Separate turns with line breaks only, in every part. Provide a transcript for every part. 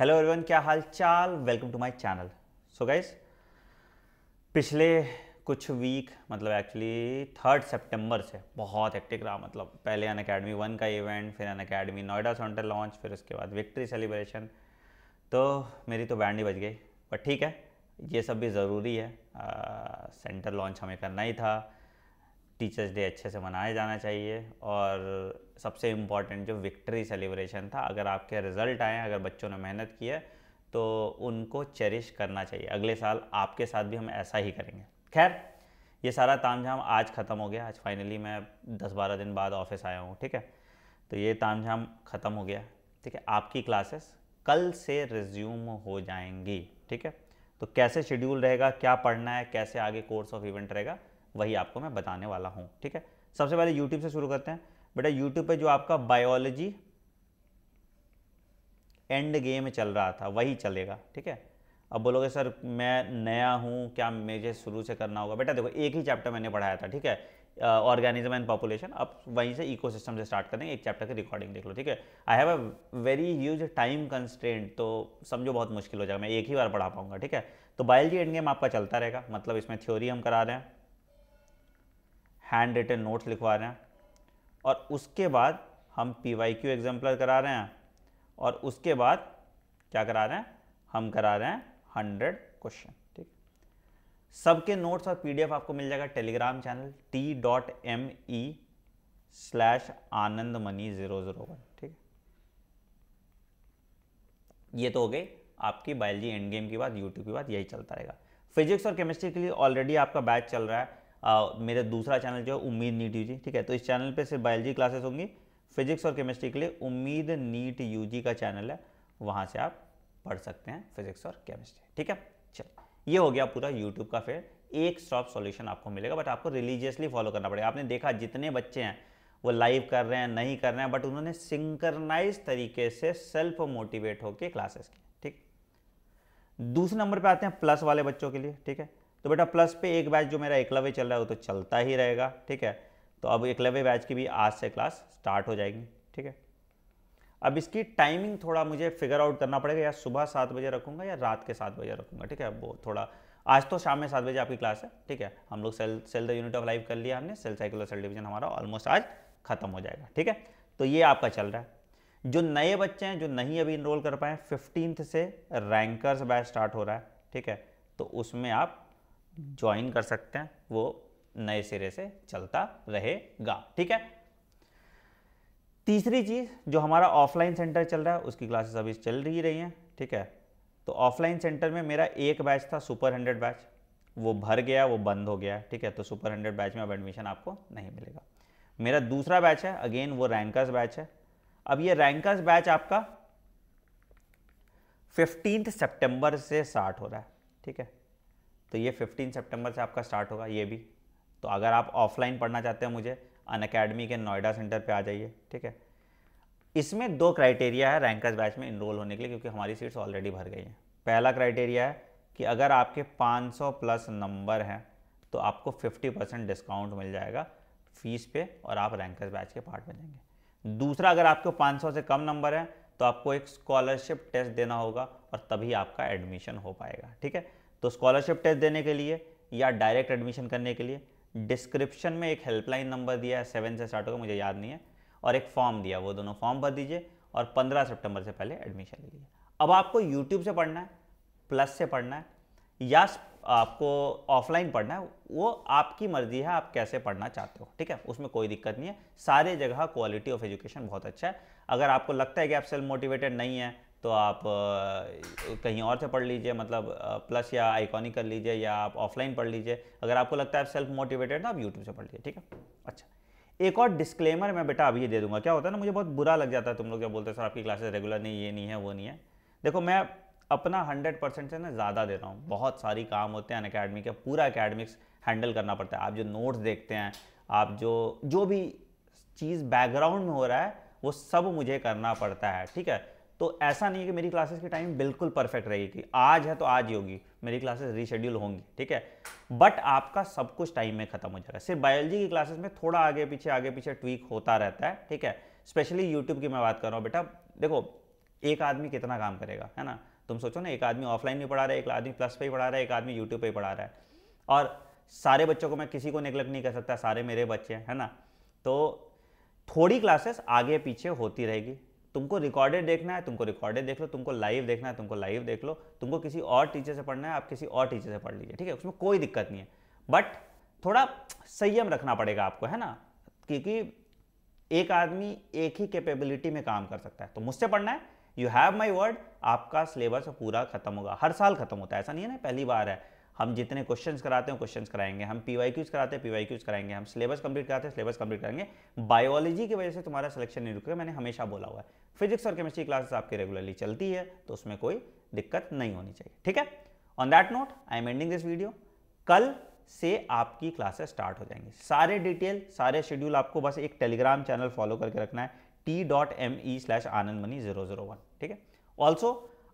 hello everyone क्या हाल चाल welcome to my channel so guys पिछले कुछ वीक मतलब एक्चुअली थर्ड सितंबर से बहुत एक्टिव रहा मतलब पहले अन अकेडमी वन का इवेंट फिर Unacademy Noida centre launch फिर उसके बाद विक्ट्री सेलिब्रेशन तो मेरी तो बैंड ही बज गई बट ठीक है ये सब भी ज़रूरी है आ, सेंटर लॉन्च हमें करना ही था टीचर्स डे अच्छे से मनाया जाना चाहिए और सबसे इम्पॉर्टेंट जो विक्ट्री सेलिब्रेशन था अगर आपके रिज़ल्ट आए अगर बच्चों ने मेहनत की है तो उनको चेरिश करना चाहिए अगले साल आपके साथ भी हम ऐसा ही करेंगे खैर ये सारा तामझाम आज ख़त्म हो गया आज फाइनली मैं दस बारह दिन बाद ऑफिस आया हूँ ठीक है तो ये तामझाम ख़त्म हो गया ठीक है आपकी क्लासेस कल से रिज्यूम हो जाएंगी ठीक है तो कैसे शेड्यूल रहेगा क्या पढ़ना है कैसे आगे कोर्स ऑफ इवेंट रहेगा वही आपको मैं बताने वाला हूँ ठीक है सबसे पहले यूट्यूब से शुरू करते हैं बेटा यूट्यूब पर जो आपका बायोलॉजी एंड गेम चल रहा था वही चलेगा ठीक है अब बोलोगे सर मैं नया हूँ क्या मुझे शुरू से करना होगा बेटा देखो एक ही चैप्टर मैंने पढ़ाया था ठीक है ऑर्गेनिज्म एंड पॉपुलेशन अब वहीं से इकोसिस्टम से स्टार्ट करेंगे एक चैप्टर की रिकॉर्डिंग देख लो ठीक है I have a very huge time constant तो समझो बहुत मुश्किल हो जाएगा मैं एक ही बार पढ़ा पाऊंगा ठीक है तो बायोलॉजी एंड गेम आपका चलता रहेगा मतलब इसमें थ्योरी हम करा रहे हैं हैंड रिटन नोट्स लिखवा रहे हैं और उसके बाद हम पी वाई क्यू एग्जाम्पलर करा रहे हैं और उसके बाद क्या करा रहे हैं हम करा रहे हैं हंड्रेड क्वेश्चन ठीक सबके नोट्स और पीडीएफ आपको मिल जाएगा Telegram channel T dot M E slash Anand money zero zero one ठीक ये तो हो गई आपकी बायोलॉजी एंड गेम की बात यूट्यूब की बात यही चलता रहेगा फिजिक्स और केमिस्ट्री के लिए ऑलरेडी आपका बैच चल रहा है मेरा दूसरा चैनल जो है उम्मीद नीट यू ठीक है तो इस चैनल पे सिर्फ बायोलॉजी क्लासेस होंगी फिजिक्स और केमिस्ट्री के लिए उम्मीद नीट यू का चैनल है वहाँ से आप पढ़ सकते हैं फिजिक्स और केमिस्ट्री ठीक है चलो ये हो गया पूरा यूट्यूब का फिर एक स्टॉप सॉल्यूशन आपको मिलेगा बट आपको रिलीजियसली फॉलो करना पड़ेगा आपने देखा जितने बच्चे हैं वो लाइव कर रहे हैं नहीं कर रहे हैं बट उन्होंने सिंकरनाइज तरीके से सेल्फ मोटिवेट होकर क्लासेस की ठीक दूसरे नंबर पे आते हैं प्लस वाले बच्चों के लिए ठीक है तो बेटा प्लस पे एक बैच जो मेरा एकलवे चल रहा है वो तो चलता ही रहेगा ठीक है तो अब एकलवे बैच की भी आज से क्लास स्टार्ट हो जाएगी ठीक है अब इसकी टाइमिंग थोड़ा मुझे फिगर आउट करना पड़ेगा या सुबह सात बजे रखूंगा या रात के सात बजे रखूंगा ठीक है वो थोड़ा आज तो शाम में सात बजे आपकी क्लास है ठीक है हम लोग cell cell the unit of life कर लिया हमने सेल साइकिल सेल डिवीजन हमारा ऑलमोस्ट आज खत्म हो जाएगा ठीक है तो ये आपका चल रहा है जो नए बच्चे हैं जो नहीं अभी इनरोल कर पाए फिफ्टींथ से रैंकर्स बैच स्टार्ट हो रहा है ठीक है तो उसमें आप ज्वाइन कर सकते हैं वो नए सिरे से चलता रहेगा ठीक है तीसरी चीज़ जो हमारा ऑफलाइन सेंटर चल रहा है उसकी क्लासेस अभी चल ही रही हैं ठीक है तो ऑफलाइन सेंटर में मेरा एक बैच था सुपर हंड्रेड बैच वो भर गया वो बंद हो गया ठीक है तो सुपर हंड्रेड बैच में अब एडमिशन आपको नहीं मिलेगा मेरा दूसरा बैच है अगेन वो रैंकर्स बैच है अब ये रैंकर्स बैच आपका फिफ्टीन सेप्टेंबर से स्टार्ट हो रहा है ठीक है तो ये 15 सितंबर से आपका स्टार्ट होगा ये भी तो अगर आप ऑफलाइन पढ़ना चाहते हैं मुझे अन अकेडमी के नोएडा सेंटर पे आ जाइए ठीक है इसमें दो क्राइटेरिया है रैंकर्स बैच में इनरोल होने के लिए क्योंकि हमारी सीट्स ऑलरेडी भर गई हैं पहला क्राइटेरिया है कि अगर आपके 500 प्लस नंबर हैं तो आपको 50 परसेंट डिस्काउंट मिल जाएगा फीस पे और आप रैंकर्स बैच के पार्ट बनेंगे जाएंगे दूसरा अगर आपके 500 से कम नंबर है तो आपको एक स्कॉलरशिप टेस्ट देना होगा और तभी आपका एडमिशन हो पाएगा ठीक है तो स्कॉलरशिप टेस्ट देने के लिए या डायरेक्ट एडमिशन करने के लिए डिस्क्रिप्शन में एक हेल्पलाइन नंबर दिया है सेवन से स्टार्ट होगा मुझे याद नहीं है और एक फॉर्म दिया वो दोनों फॉर्म भर दीजिए और पंद्रह सेप्टेम्बर से पहले एडमिशन ले लीजिए अब आपको यूट्यूब से पढ़ना है प्लस से पढ़ना है या आपको ऑफलाइन पढ़ना है वो आपकी मर्जी है आप कैसे पढ़ना चाहते हो ठीक है उसमें कोई दिक्कत नहीं है सारे जगह क्वालिटी ऑफ एजुकेशन बहुत अच्छा है अगर आपको लगता है कि आप सेल्फ मोटिवेटेड नहीं है तो आप कहीं और से पढ़ लीजिए मतलब प्लस या आइकॉनिक कर लीजिए या आप ऑफलाइन पढ़ लीजिए अगर आपको लगता है आप सेल्फ मोटिवेटेड ना आप यूट्यूब से पढ़ लीजिए ठीक है अच्छा एक और डिस्क्लेमर मैं बेटा अभी दे दूंगा क्या होता है ना मुझे बहुत बुरा लग जाता है तुम लोग क्या बोलते हैं सर आपकी क्लासेस रेगुलर नहीं ये नहीं है वो नहीं है देखो मैं अपना हंड्रेड परसेंट से ना ज़्यादा दे रहा हूँ बहुत सारी काम होते हैं अन अकेडमी के पूरा अकेडमिक्स हैंडल करना पड़ता है आप जो नोट्स देखते हैं आप जो जो भी चीज़ बैकग्राउंड में हो रहा है वो सब मुझे करना पड़ता है ठीक है तो ऐसा नहीं है कि मेरी क्लासेस की टाइम बिल्कुल परफेक्ट रहेगी आज है तो आज ही होगी मेरी क्लासेस रीशेड्यूल होंगी ठीक है बट आपका सब कुछ टाइम में खत्म हो जाएगा सिर्फ बायोलॉजी की क्लासेस में थोड़ा आगे पीछे आगे पीछे ट्वीक होता रहता है ठीक है स्पेशली यूट्यूब की मैं बात कर रहा हूँ बेटा देखो एक आदमी कितना काम करेगा है ना तुम सोचो ना एक आदमी ऑफलाइन भी पढ़ा रहा है एक आदमी प्लस पे ही पढ़ा रहा है एक आदमी यूट्यूब पे ही पढ़ा रहा है और सारे बच्चों को मैं किसी को निगलेक्ट नहीं कर सकता सारे मेरे बच्चे हैं है ना तो थोड़ी क्लासेस आगे पीछे होती रहेगी तुमको रिकॉर्डेड देखना है तुमको रिकॉर्डेड देख लो तुमको लाइव देखना है तुमको लाइव देख लो तुमको किसी और टीचर से पढ़ना है आप किसी और टीचर से पढ़ लीजिए ठीक है उसमें कोई दिक्कत नहीं है बट थोड़ा संयम रखना पड़ेगा आपको है ना क्योंकि एक आदमी एक ही कैपेबिलिटी में काम कर सकता है तो मुझसे पढ़ना है यू हैव माई वर्ड आपका सिलेबस पूरा खत्म होगा हर साल खत्म होता है ऐसा नहीं है ना पहली बार है हम जितने क्वेश्चन कराते हैं क्वेश्चन कराएंगे हम पी वाई क्यूज कराते हैं पी वाई क्यूज कराएंगे हम सिलेबस कंप्लीट कराते हैं सिलेबस कंप्लीट करेंगे बायोलॉजी की वजह से तुम्हारा सिलेक्शन नहीं रुकेगा मैंने हमेशा बोला हुआ है फिजिक्स और केमिस्ट्री क्लासेस आपकी रेगुलरली चलती है तो उसमें कोई दिक्कत नहीं होनी चाहिए ठीक है on that note I am ending this video कल से आपकी क्लासेस स्टार्ट हो जाएंगी सारे डिटेल सारे शेड्यूल आपको बस एक टेलीग्राम चैनल फॉलो करके रखना है T dot M E slash Anand money zero zero one ठीक है ऑल्सो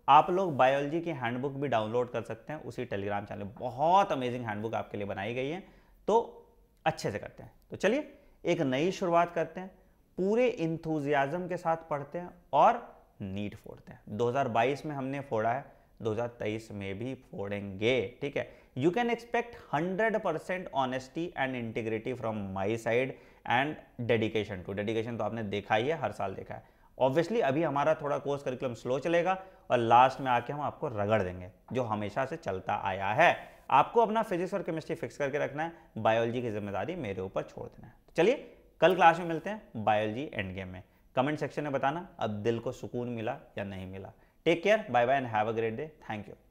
आप लोग बायोलॉजी की हैंडबुक भी डाउनलोड कर सकते हैं उसी टेलीग्राम चैनल बहुत अमेजिंग हैंडबुक आपके लिए बनाई गई है तो अच्छे से करते हैं तो चलिए एक नई शुरुआत करते हैं पूरे इंथुजियाज़म के साथ पढ़ते हैं और नीट फोड़ते हैं 2022 में हमने फोड़ा है 2023 में भी फोड़ेंगे ठीक है you can expect 100 percent honesty and integrity from my side and dedication to dedication तो आपने देखा ही है हर साल देखा है ऑब्वियसली अभी हमारा थोड़ा कोर्स करिकुलम स्लो चलेगा और लास्ट में आके हम आपको रगड़ देंगे जो हमेशा से चलता आया है आपको अपना फिजिक्स और केमिस्ट्री फिक्स करके रखना है बायोलॉजी की जिम्मेदारी मेरे ऊपर छोड़ देना है चलिए कल क्लास में मिलते हैं बायोलॉजी एंड गेम में कमेंट सेक्शन में बताना अब दिल को सुकून मिला या नहीं मिला take care bye bye and have a great day thank you